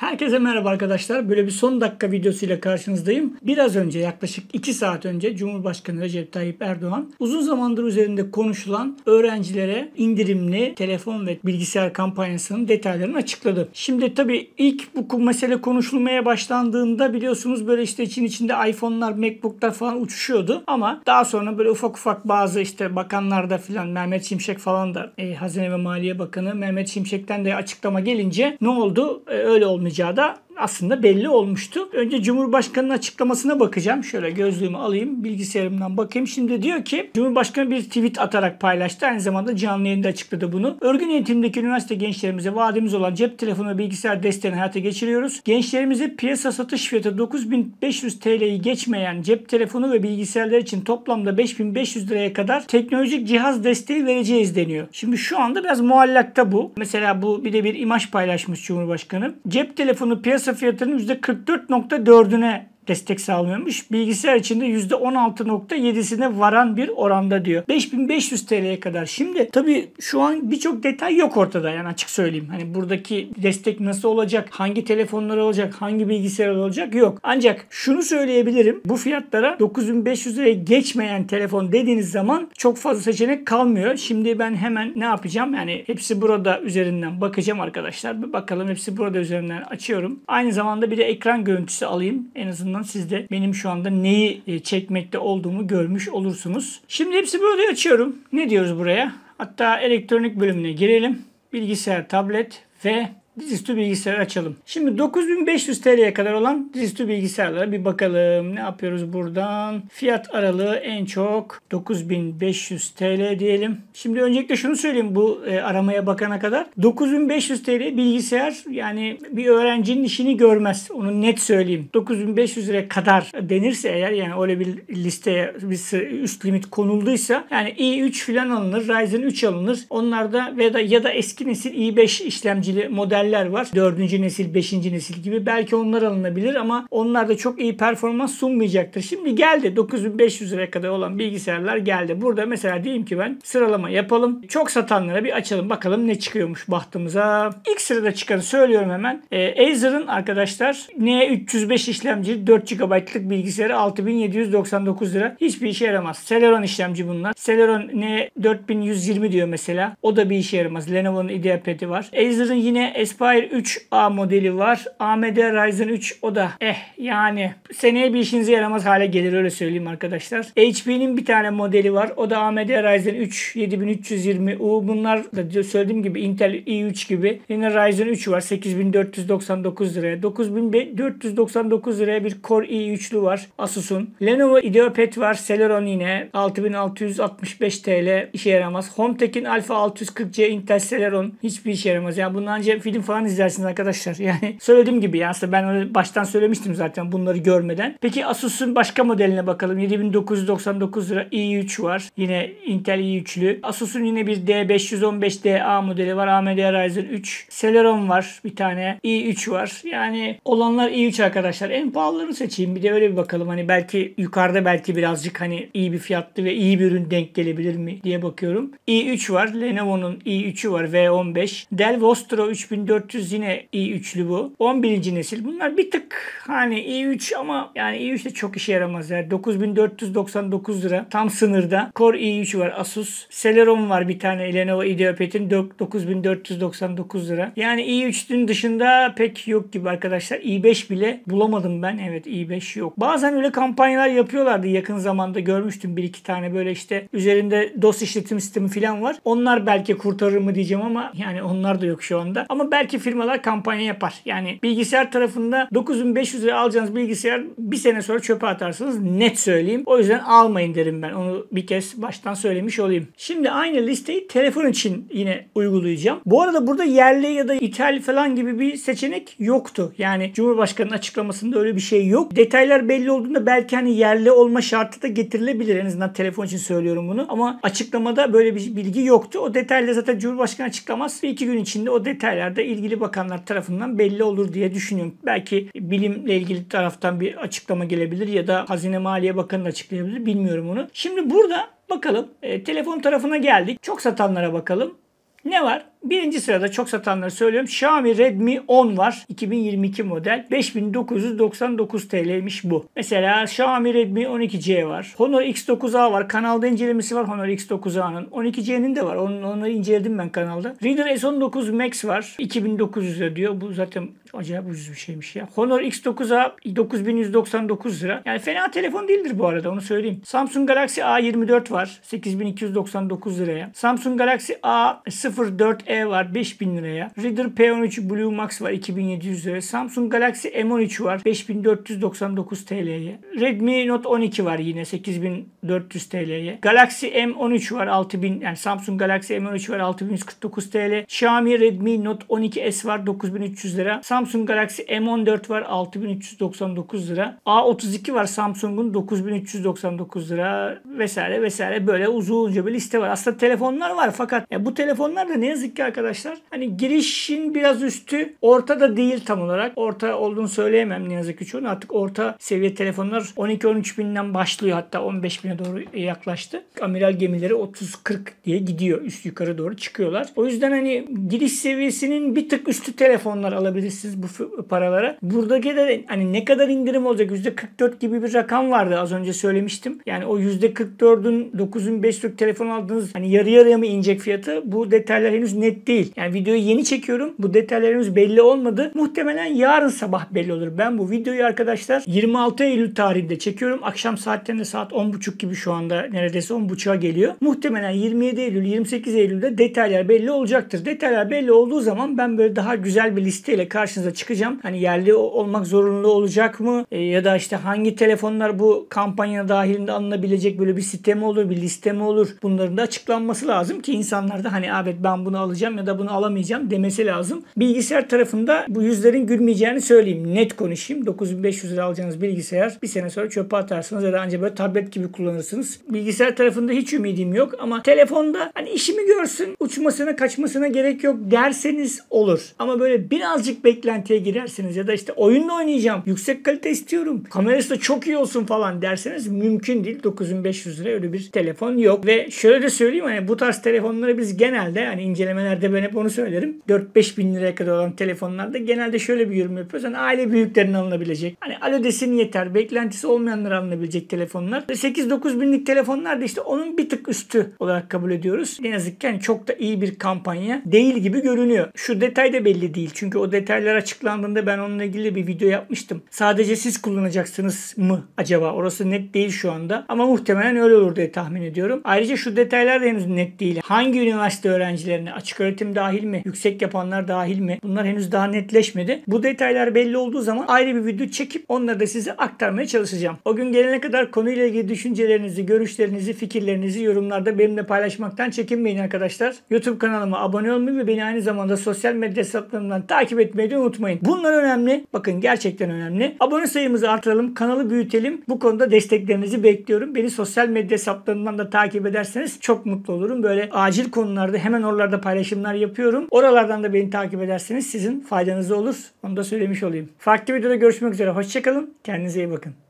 Herkese merhaba arkadaşlar. Böyle bir son dakika videosuyla karşınızdayım. Biraz önce yaklaşık 2 saat önce Cumhurbaşkanı Recep Tayyip Erdoğan uzun zamandır üzerinde konuşulan öğrencilere indirimli telefon ve bilgisayar kampanyasının detaylarını açıkladı. Şimdi tabii ilk bu mesele konuşulmaya başlandığında biliyorsunuz böyle işte için içinde iPhone'lar, MacBook'lar falan uçuşuyordu. Ama daha sonra böyle ufak ufak bazı işte bakanlarda filan Mehmet Şimşek falan da e, Hazine ve Maliye Bakanı Mehmet Şimşek'ten de açıklama gelince ne oldu? E, öyle olmuyor mücada aslında belli olmuştu. Önce Cumhurbaşkanı'nın açıklamasına bakacağım. Şöyle gözlüğümü alayım, bilgisayarımdan bakayım. Şimdi diyor ki Cumhurbaşkanı bir tweet atarak paylaştı. Aynı zamanda canlı yayında açıkladı bunu. Örgün yönetimindeki üniversite gençlerimize vaadimiz olan cep telefonu ve bilgisayar desteğini hayata geçiriyoruz. Gençlerimize piyasa satış fiyatı 9500 TL'yi geçmeyen cep telefonu ve bilgisayarlar için toplamda 5500 liraya kadar teknolojik cihaz desteği vereceğiz deniyor. Şimdi şu anda biraz muallakta bu. Mesela bu bir de bir imaj paylaşmış Cumhurbaşkanı. Cep telefonu piyasa piyasa fiyatının %44.4'üne destek sağlıyormuş. Bilgisayar içinde %16.7'sine varan bir oranda diyor. 5500 TL'ye kadar. Şimdi tabii şu an birçok detay yok ortada yani açık söyleyeyim. Hani buradaki destek nasıl olacak? Hangi telefonlar olacak? Hangi bilgisayar olacak? Yok. Ancak şunu söyleyebilirim. Bu fiyatlara 9500 liraya geçmeyen telefon dediğiniz zaman çok fazla seçenek kalmıyor. Şimdi ben hemen ne yapacağım? Yani hepsi burada üzerinden bakacağım arkadaşlar. Bir bakalım hepsi burada üzerinden açıyorum. Aynı zamanda bir de ekran görüntüsü alayım. En azından zaman siz de benim şu anda neyi e, çekmekte olduğumu görmüş olursunuz. Şimdi hepsi böyle açıyorum. Ne diyoruz buraya? Hatta elektronik bölümüne girelim. Bilgisayar, tablet ve dizüstü bilgisayar açalım. Şimdi 9500 TL'ye kadar olan dizüstü bilgisayarlara bir bakalım. Ne yapıyoruz buradan? Fiyat aralığı en çok 9500 TL diyelim. Şimdi öncelikle şunu söyleyeyim bu e, aramaya bakana kadar. 9500 TL bilgisayar yani bir öğrencinin işini görmez. Onu net söyleyeyim. 9500 liraya kadar denirse eğer yani öyle bir listeye bir üst limit konulduysa yani i3 filan alınır. Ryzen 3 alınır. onlarda veya ya da, ya da eski nesil i5 işlemcili model modeller var. 4. nesil, beşinci nesil gibi. Belki onlar alınabilir ama onlar da çok iyi performans sunmayacaktır. Şimdi geldi 9500 liraya kadar olan bilgisayarlar geldi. Burada mesela diyeyim ki ben sıralama yapalım. Çok satanlara bir açalım bakalım ne çıkıyormuş bahtımıza. İlk sırada çıkanı söylüyorum hemen. Ee, Acer'ın arkadaşlar N305 e işlemci 4 GB'lık bilgisayarı 6799 lira. Hiçbir işe yaramaz. Celeron işlemci bunlar. Celeron N4120 e diyor mesela. O da bir işe yaramaz. Lenovo'nun IdeaPad'i var. Acer'ın yine s Inspire 3A modeli var. AMD Ryzen 3 o da eh yani seneye bir işinize yaramaz hale gelir öyle söyleyeyim arkadaşlar. HP'nin bir tane modeli var. O da AMD Ryzen 3 7320U. Bunlar da söylediğim gibi Intel i3 gibi. Yine Ryzen 3 var 8499 liraya. 9499 liraya bir Core i3'lü var Asus'un. Lenovo IdeaPad var. Celeron yine 6665 TL işe yaramaz. HomeTech'in Alpha 640C Intel Celeron hiçbir işe yaramaz. Yani bundan önce film film falan izlersiniz arkadaşlar. Yani söylediğim gibi yani aslında ben baştan söylemiştim zaten bunları görmeden. Peki Asus'un başka modeline bakalım. 7999 lira i3 var. Yine Intel i3'lü. Asus'un yine bir D515DA modeli var. AMD Ryzen 3. Celeron var bir tane. i3 var. Yani olanlar i3 arkadaşlar. En pahalılarını seçeyim. Bir de öyle bir bakalım. Hani belki yukarıda belki birazcık hani iyi bir fiyatlı ve iyi bir ürün denk gelebilir mi diye bakıyorum. i3 var. Lenovo'nun i3'ü var. V15. Dell Vostro 3000 1400 yine i3'lü bu. 11. nesil. Bunlar bir tık hani i3 ama yani i3 de çok işe yaramaz. Yani 9499 lira. Tam sınırda. Core i3 var Asus. Celeron var bir tane Lenovo IdeaPad'in 9499 lira. Yani i3'ün dışında pek yok gibi arkadaşlar. i5 bile bulamadım ben. Evet i5 yok. Bazen öyle kampanyalar yapıyorlardı. Yakın zamanda görmüştüm bir iki tane böyle işte üzerinde DOS işletim sistemi falan var. Onlar belki kurtarır mı diyeceğim ama yani onlar da yok şu anda. Ama ben belki firmalar kampanya yapar. Yani bilgisayar tarafında 9500 lira alacağınız bilgisayar bir sene sonra çöpe atarsınız. Net söyleyeyim. O yüzden almayın derim ben. Onu bir kez baştan söylemiş olayım. Şimdi aynı listeyi telefon için yine uygulayacağım. Bu arada burada yerli ya da ithal falan gibi bir seçenek yoktu. Yani Cumhurbaşkanı'nın açıklamasında öyle bir şey yok. Detaylar belli olduğunda belki hani yerli olma şartı da getirilebilir. En azından telefon için söylüyorum bunu. Ama açıklamada böyle bir bilgi yoktu. O detayları zaten Cumhurbaşkanı açıklamaz. Bir iki gün içinde o detaylarda ilgili bakanlar tarafından belli olur diye düşünüyorum. Belki bilimle ilgili taraftan bir açıklama gelebilir ya da Hazine Maliye Bakanı açıklayabilir bilmiyorum onu. Şimdi burada bakalım e, telefon tarafına geldik. Çok satanlara bakalım. Ne var? Birinci sırada çok satanları söylüyorum. Xiaomi Redmi 10 var. 2022 model. 5999 TL'ymiş bu. Mesela Xiaomi Redmi 12C var. Honor X9A var. Kanalda incelemesi var Honor X9A'nın. 12C'nin de var. Onu, onu inceledim ben kanalda. Reader S19 Max var. 2900 lira diyor. Bu zaten acayip ucuz bir şeymiş ya. Honor X9A 9199 lira. Yani fena telefon değildir bu arada onu söyleyeyim. Samsung Galaxy A24 var. 8299 liraya. Samsung Galaxy A04 e var 5000 liraya. Reader P13 Blue Max var 2700 liraya. Samsung Galaxy M13 var 5499 TL'ye. Redmi Note 12 var yine 8400 TL'ye. Galaxy M13 var 6000 yani Samsung Galaxy M13 var 6149 TL. Xiaomi Redmi Note 12S var 9300 lira. Samsung Galaxy M14 var 6399 lira. A32 var Samsung'un 9399 lira vesaire vesaire böyle uzunca bir liste var. Aslında telefonlar var fakat ya bu telefonlar da ne yazık ki ki arkadaşlar hani girişin biraz üstü ortada değil tam olarak. Orta olduğunu söyleyemem ne yazık ki çoğunu. Artık orta seviye telefonlar 12-13 binden başlıyor hatta 15 bine doğru yaklaştı. Amiral gemileri 30-40 diye gidiyor üst yukarı doğru çıkıyorlar. O yüzden hani giriş seviyesinin bir tık üstü telefonlar alabilirsiniz bu paralara. Buradaki de hani ne kadar indirim olacak %44 gibi bir rakam vardı az önce söylemiştim. Yani o %44'ün 9500 telefon aldığınız hani yarı yarıya mı inecek fiyatı bu detaylar henüz ne net değil. Yani videoyu yeni çekiyorum. Bu detaylarımız belli olmadı. Muhtemelen yarın sabah belli olur. Ben bu videoyu arkadaşlar 26 Eylül tarihinde çekiyorum. Akşam saatlerinde saat 10.30 gibi şu anda neredeyse 10.30'a geliyor. Muhtemelen 27 Eylül, 28 Eylül'de detaylar belli olacaktır. Detaylar belli olduğu zaman ben böyle daha güzel bir listeyle karşınıza çıkacağım. Hani yerli olmak zorunlu olacak mı? E, ya da işte hangi telefonlar bu kampanya dahilinde alınabilecek böyle bir sitemi olur, bir listemi olur? Bunların da açıklanması lazım ki insanlar da hani abi ben bunu alacağım alacağım ya da bunu alamayacağım demesi lazım. Bilgisayar tarafında bu yüzlerin gülmeyeceğini söyleyeyim. Net konuşayım. 9500 lira alacağınız bilgisayar bir sene sonra çöpe atarsınız ya da ancak böyle tablet gibi kullanırsınız. Bilgisayar tarafında hiç ümidim yok ama telefonda hani işimi görsün uçmasına kaçmasına gerek yok derseniz olur. Ama böyle birazcık beklentiye girersiniz ya da işte oyunla oynayacağım. Yüksek kalite istiyorum. Kamerası da çok iyi olsun falan derseniz mümkün değil. 9500 lira öyle bir telefon yok. Ve şöyle de söyleyeyim hani bu tarz telefonları biz genelde hani incelemeler günlerde ben hep onu söylerim. 4-5 bin liraya kadar olan telefonlarda genelde şöyle bir yorum yapıyoruz. Hani aile büyüklerinin alınabilecek. Hani alo desin yeter. Beklentisi olmayanlar alınabilecek telefonlar. 8-9 binlik telefonlar da işte onun bir tık üstü olarak kabul ediyoruz. Ne yazık ki yani çok da iyi bir kampanya değil gibi görünüyor. Şu detay da belli değil. Çünkü o detaylar açıklandığında ben onunla ilgili bir video yapmıştım. Sadece siz kullanacaksınız mı acaba? Orası net değil şu anda. Ama muhtemelen öyle olur diye tahmin ediyorum. Ayrıca şu detaylar da henüz net değil. Hangi üniversite öğrencilerine açık açık öğretim dahil mi? Yüksek yapanlar dahil mi? Bunlar henüz daha netleşmedi. Bu detaylar belli olduğu zaman ayrı bir video çekip onları da size aktarmaya çalışacağım. O gün gelene kadar konuyla ilgili düşüncelerinizi, görüşlerinizi, fikirlerinizi yorumlarda benimle paylaşmaktan çekinmeyin arkadaşlar. YouTube kanalıma abone olmayı ve beni aynı zamanda sosyal medya hesaplarımdan takip etmeyi de unutmayın. Bunlar önemli. Bakın gerçekten önemli. Abone sayımızı artıralım, kanalı büyütelim. Bu konuda desteklerinizi bekliyorum. Beni sosyal medya hesaplarından da takip ederseniz çok mutlu olurum. Böyle acil konularda hemen oralarda paylaşabilirsiniz paylaşımlar yapıyorum. Oralardan da beni takip ederseniz sizin faydanız olur. Onu da söylemiş olayım. Farklı videoda görüşmek üzere. Hoşçakalın. Kendinize iyi bakın.